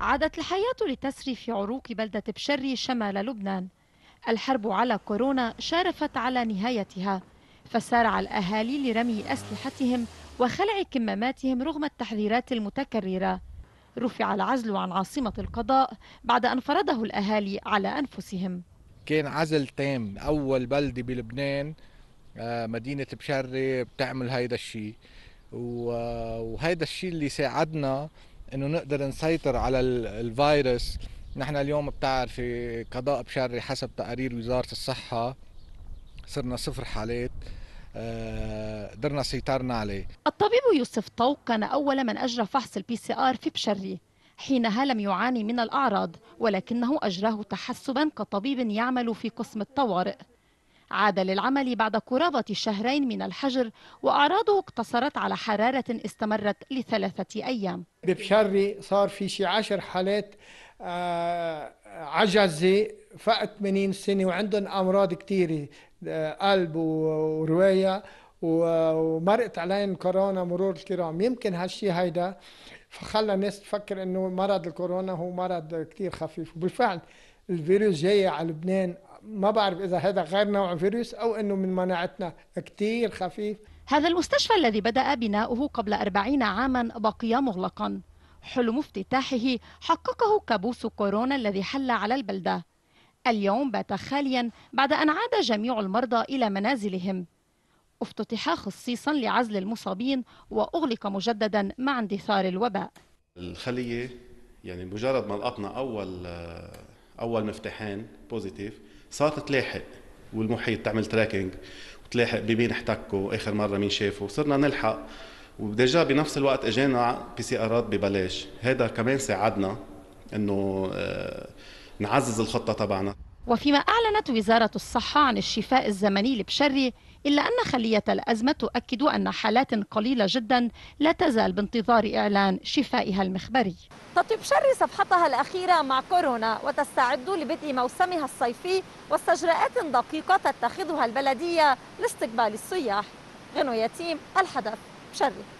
عادت الحياة لتسري في عروق بلدة بشري شمال لبنان الحرب على كورونا شارفت على نهايتها فسارع الأهالي لرمي أسلحتهم وخلع كماماتهم رغم التحذيرات المتكررة رفع العزل عن عاصمة القضاء بعد أن فرضه الأهالي على أنفسهم كان عزل تام أول بلدة بلبنان آه، مدينة بشري بتعمل هيدا الشيء وهيدا الشيء اللي ساعدنا انه نقدر نسيطر على الفيروس نحن اليوم بتعرفي قضاء بشري حسب تقارير وزاره الصحه صرنا صفر حالات آه، قدرنا سيطرنا عليه الطبيب يوسف طوق كان أول من أجرى فحص البي سي آر في بشري حينها لم يعاني من الأعراض ولكنه أجراه تحسبا كطبيب يعمل في قسم الطوارئ عاد للعمل بعد قرابة شهرين من الحجر وأعراضه اقتصرت على حرارة استمرت لثلاثة أيام ببشري صار في شي عشر حالات آه، عجزة فقط 80 سنة وعندهم أمراض كثيرة آه، قلب ورواية ومرقت عليهم كورونا مرور الكرام يمكن هالشي هيدا فخلى الناس تفكر انه مرض الكورونا هو مرض كثير خفيف وبالفعل الفيروس جاي على لبنان ما بعرف إذا هذا غير نوع فيروس أو أنه من مناعتنا كتير خفيف هذا المستشفى الذي بدأ بناؤه قبل أربعين عاما بقي مغلقا حلم افتتاحه حققه كابوس كورونا الذي حل على البلدة اليوم بات خاليا بعد أن عاد جميع المرضى إلى منازلهم افتتح خصيصا لعزل المصابين وأغلق مجددا مع اندثار الوباء الخلية يعني مجرد ما لقطنا أول أول مفتاحين بوزيتيف صارت تلاحق والمحيط تعمل تراكنج وتلاحق بمين احتكوا اخر مره مين شافه صرنا نلحق وديجا بنفس الوقت اجانا بي سي ارات ببلاش هذا كمان ساعدنا انه آه، نعزز الخطه تبعنا وفيما أعلنت وزارة الصحة عن الشفاء الزمني لبشري إلا أن خلية الأزمة تؤكد أن حالات قليلة جدا لا تزال بانتظار إعلان شفائها المخبري تطيب شري صفحتها الأخيرة مع كورونا وتستعد لبدء موسمها الصيفي واستجراءات دقيقة تتخذها البلدية لاستقبال السياح غنو يتيم الحدث شري